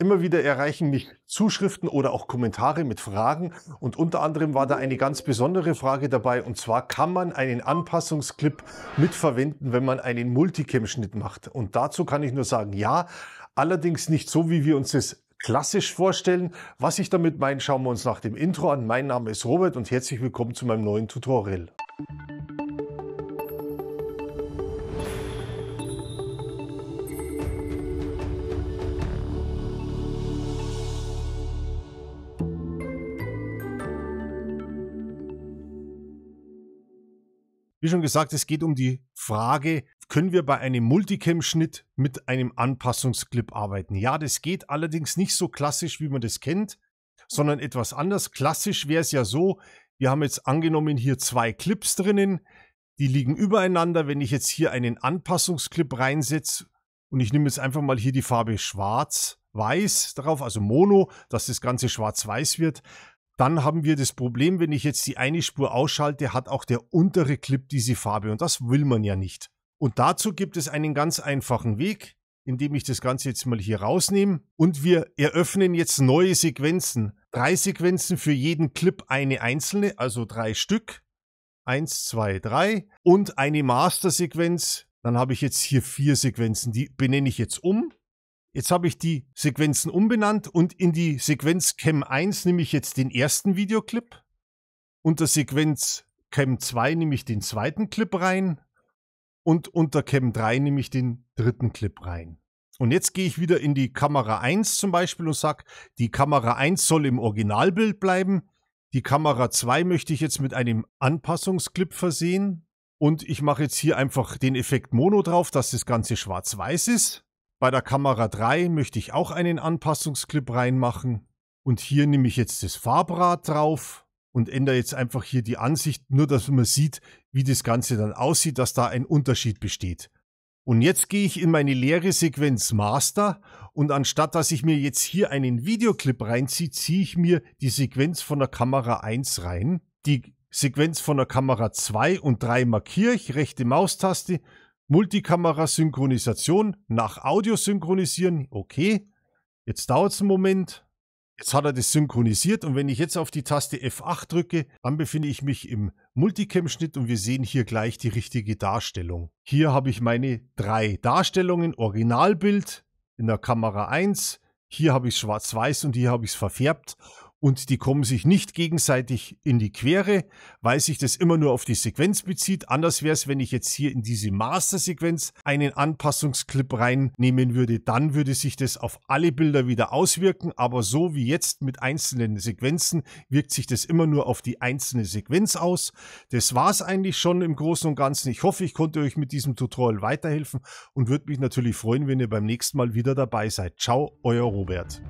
Immer wieder erreichen mich Zuschriften oder auch Kommentare mit Fragen und unter anderem war da eine ganz besondere Frage dabei und zwar kann man einen Anpassungsclip mitverwenden, wenn man einen Multicam-Schnitt macht. Und dazu kann ich nur sagen, ja, allerdings nicht so, wie wir uns das klassisch vorstellen. Was ich damit meine, schauen wir uns nach dem Intro an. Mein Name ist Robert und herzlich willkommen zu meinem neuen Tutorial. Wie schon gesagt, es geht um die Frage, können wir bei einem Multicam-Schnitt mit einem Anpassungsclip arbeiten? Ja, das geht allerdings nicht so klassisch, wie man das kennt, sondern etwas anders. Klassisch wäre es ja so, wir haben jetzt angenommen hier zwei Clips drinnen, die liegen übereinander. Wenn ich jetzt hier einen Anpassungsclip reinsetze und ich nehme jetzt einfach mal hier die Farbe schwarz, weiß drauf, also Mono, dass das Ganze schwarz-weiß wird, dann haben wir das Problem, wenn ich jetzt die eine Spur ausschalte, hat auch der untere Clip diese Farbe und das will man ja nicht. Und dazu gibt es einen ganz einfachen Weg, indem ich das Ganze jetzt mal hier rausnehme und wir eröffnen jetzt neue Sequenzen. Drei Sequenzen für jeden Clip eine einzelne, also drei Stück. Eins, zwei, drei und eine Master-Sequenz. Dann habe ich jetzt hier vier Sequenzen, die benenne ich jetzt um Jetzt habe ich die Sequenzen umbenannt und in die Sequenz Cam 1 nehme ich jetzt den ersten Videoclip. Unter Sequenz Cam 2 nehme ich den zweiten Clip rein. Und unter Cam 3 nehme ich den dritten Clip rein. Und jetzt gehe ich wieder in die Kamera 1 zum Beispiel und sage, die Kamera 1 soll im Originalbild bleiben. Die Kamera 2 möchte ich jetzt mit einem Anpassungsclip versehen. Und ich mache jetzt hier einfach den Effekt Mono drauf, dass das Ganze schwarz-weiß ist bei der Kamera 3 möchte ich auch einen Anpassungsclip reinmachen. Und hier nehme ich jetzt das Farbrad drauf und ändere jetzt einfach hier die Ansicht, nur dass man sieht, wie das Ganze dann aussieht, dass da ein Unterschied besteht. Und jetzt gehe ich in meine leere Sequenz Master und anstatt dass ich mir jetzt hier einen Videoclip reinziehe, ziehe ich mir die Sequenz von der Kamera 1 rein. Die Sequenz von der Kamera 2 und 3 markiere ich, rechte Maustaste, Multikamera-Synchronisation, nach Audio synchronisieren, okay. Jetzt dauert es einen Moment. Jetzt hat er das synchronisiert und wenn ich jetzt auf die Taste F8 drücke, dann befinde ich mich im Multicam-Schnitt und wir sehen hier gleich die richtige Darstellung. Hier habe ich meine drei Darstellungen, Originalbild in der Kamera 1, hier habe ich schwarz-weiß und hier habe ich es verfärbt und die kommen sich nicht gegenseitig in die Quere, weil sich das immer nur auf die Sequenz bezieht. Anders wäre es, wenn ich jetzt hier in diese Master-Sequenz einen Anpassungsclip reinnehmen würde, dann würde sich das auf alle Bilder wieder auswirken, aber so wie jetzt mit einzelnen Sequenzen wirkt sich das immer nur auf die einzelne Sequenz aus. Das war es eigentlich schon im Großen und Ganzen. Ich hoffe, ich konnte euch mit diesem Tutorial weiterhelfen und würde mich natürlich freuen, wenn ihr beim nächsten Mal wieder dabei seid. Ciao, euer Robert.